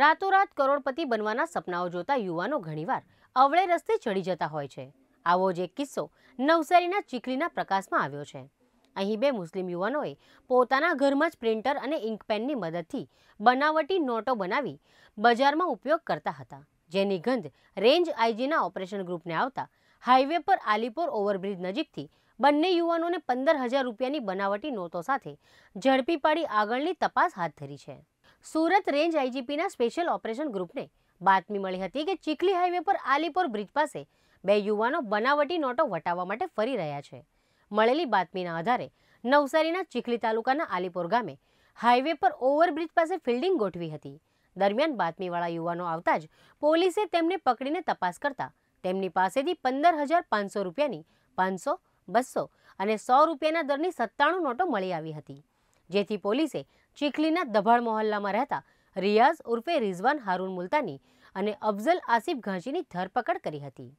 રાતોરાત કરોડપતિ બનવાના સપનાઓ જોતા યુવાનો ઘણીવાર અવળે રસ્તે ચડી જતા હોય છે આવો જ એક કિસ્સો નવસારીના ચીકલીના પ્રકાશમાં આવ્યો છે અહીં બે મુસ્લિમ યુવાનોએ પોતાના ઘરમાં જ પ્રિન્ટર અને ઇન્ક મદદથી બનાવટી નોટો બનાવી બજારમાં ઉપયોગ કરતા હતા જેની ગંધ રેન્જ આઈજીના ઓપરેશન ગ્રુપને આવતા હાઈવે પર આલીપોર ઓવરબ્રિજ નજીકથી બંને યુવાનોને પંદર હજાર રૂપિયાની બનાવટી નોટો સાથે ઝડપી પાડી આગળની તપાસ હાથ ધરી છે સુરત રેન્જ આઈજીપીના સ્પેશિયલ ઓપરેશન ગ્રુપને બાતમી મળી હતી કે ચીખલી હાઈવે પર આલીપુર બ્રિજ પાસે બે યુવાનો બનાવટી નોટો વટાવવા માટે ફરી રહ્યા છે મળેલી બાતમીના આધારે નવસારીના ચીખલી તાલુકાના આલીપુર ગામે હાઈવે પર ઓવરબ્રિજ પાસે ફિલ્ડિંગ ગોઠવી હતી દરમિયાન બાતમીવાળા યુવાનો આવતા જ પોલીસે તેમને પકડીને તપાસ કરતા તેમની પાસેથી પંદર હજાર પાંચસો રૂપિયાની પાંચસો બસો અને સો રૂપિયાના દરની સત્તાણું નોટો મળી આવી હતી જેથી પોલીસે ચીખલીના દભાળ મોહલ્લામાં રહેતા રિયાઝ ઉર્ફે રિઝવાન હારૂન મુલતાની અને અફઝલ આસિફ ઘાંચીની ધરપકડ કરી હતી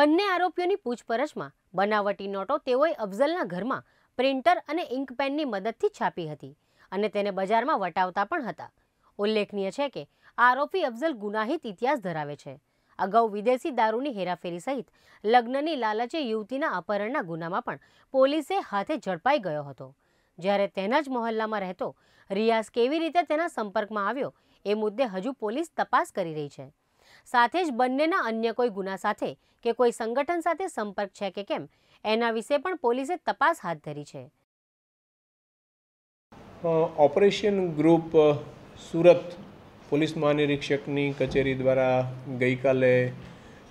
બંને આરોપીઓની પૂછપરછમાં બનાવટી નોટો તેઓએ અફઝલના ઘરમાં પ્રિન્ટર અને ઇન્કપેનની મદદથી છાપી હતી અને તેને બજારમાં વટાવતા પણ હતા ઉલ્લેખનીય છે કે આરોપી અફઝલ ગુનાહિત ઇતિહાસ ધરાવે છે અગાઉ વિદેશી દારૂની હેરાફેરી સહિત લગ્નની લાલચે યુવતીના અપહરણના ગુનામાં પણ પોલીસે હાથે ઝડપાઈ ગયો હતો જ્યારે તેના જ મહોલ્લામાં રહેતો રિયાઝ કેવી રીતે તેના સંપર્કમાં આવ્યો એ મુદ્દે હજુ પોલીસ તપાસ કરી રહી છે સાથે જ બંનેના અન્ય કોઈ ગુના સાથે કે કોઈ સંગઠન સાથે સંપર્ક છે કે કેમ એના વિશે પણ પોલીસે તપાસ હાથ ધરી છે ઓપરેશન ગ્રુપ સુરત પોલીસ મહાનિરીક્ષકની કચેરી દ્વારા ગઈકાલે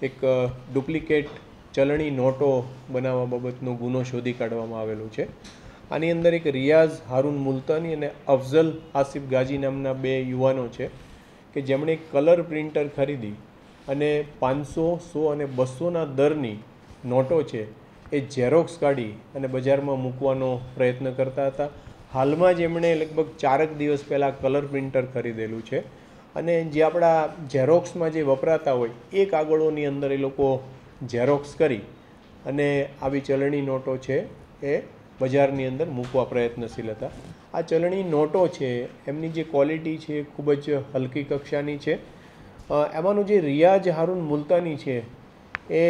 એક ડુપ્લિકેટ ચલણી નોટો બનાવવા બાબતનો ગુનો શોધી કાઢવામાં આવેલો છે આની અંદર એક રિયાઝ હારૂન મુલતાની અને અફઝલ આસિફ ગાજી નામના બે યુવાનો છે કે જેમણે કલર પ્રિન્ટર ખરીદી અને પાંચસો સો અને બસોના દરની નોટો છે એ ઝેરોક્સ કાઢી અને બજારમાં મૂકવાનો પ્રયત્ન કરતા હતા હાલમાં જ એમણે લગભગ ચારક દિવસ પહેલાં કલર પ્રિન્ટર ખરીદેલું છે અને જે આપણા ઝેરોક્સમાં જે વપરાતા હોય એ કાગળોની અંદર એ લોકો ઝેરોક્સ કરી અને આવી ચલણી નોટો છે એ બજારની અંદર મૂકવા પ્રયત્નશીલ હતા આ ચલણી નોટો છે એમની જે ક્વોલિટી છે ખૂબ જ હલકી કક્ષાની છે એમાંનું જે રિયાઝ હારૂન મુલતાની છે એ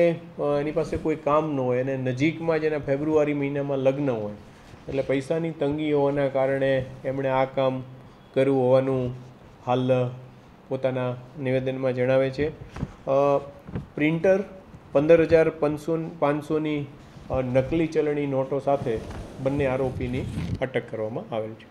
એની પાસે કોઈ કામ ન હોય અને નજીકમાં જ એના ફેબ્રુઆરી મહિનામાં લગ્ન હોય એટલે પૈસાની તંગી હોવાના કારણે એમણે આ કામ કર્યું હોવાનું હાલ પોતાના નિવેદનમાં જણાવે છે પ્રિન્ટર પંદર હજાર પાંચસો પાંચસોની નકલી ચલણી નોટો સાથે બંને આરોપીની અટક કરવામાં આવેલ છે